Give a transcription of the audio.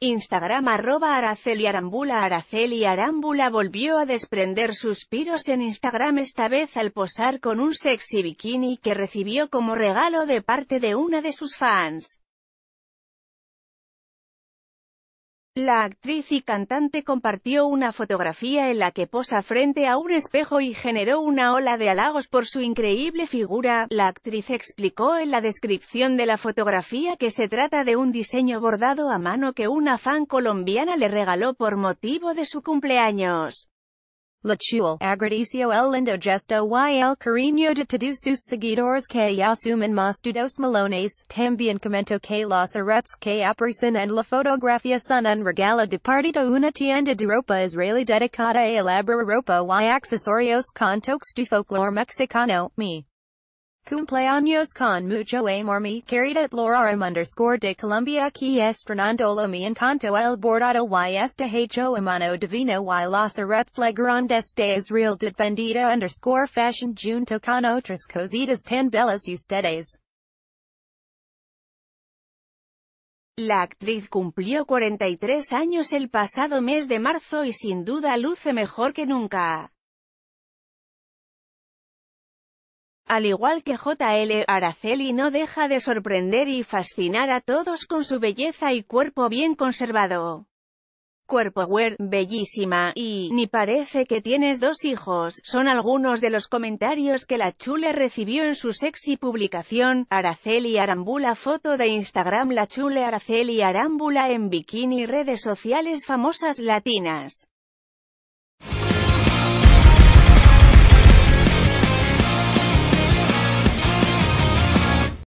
Instagram arroba Araceli Arambula Araceli Arambula volvió a desprender suspiros en Instagram esta vez al posar con un sexy bikini que recibió como regalo de parte de una de sus fans. La actriz y cantante compartió una fotografía en la que posa frente a un espejo y generó una ola de halagos por su increíble figura. La actriz explicó en la descripción de la fotografía que se trata de un diseño bordado a mano que una fan colombiana le regaló por motivo de su cumpleaños. La Chule, agradecio el lindo gesto y el cariño de todos sus seguidores que asumen más dos melones, también comento que los arrests que aparecen en la fotografía son un regalo de partido una tienda de ropa israelí dedicada a elaborar ropa y accesorios con toques de folklore mexicano, Me. Cumpleaños con mucho amor mi querida Laura underscore de Colombia que estrenándola mi encanto el bordado y este hecho emano divino y las arets le grandes de Israel dependida underscore fashion junto con otras cositas tan bellas ustedes. La actriz cumplió 43 años el pasado mes de marzo y sin duda luce mejor que nunca. Al igual que JL, Araceli no deja de sorprender y fascinar a todos con su belleza y cuerpo bien conservado. Cuerpo wear, bellísima, y, ni parece que tienes dos hijos, son algunos de los comentarios que la Chule recibió en su sexy publicación, Araceli Arambula foto de Instagram La Chule Araceli Arambula en bikini redes sociales famosas latinas.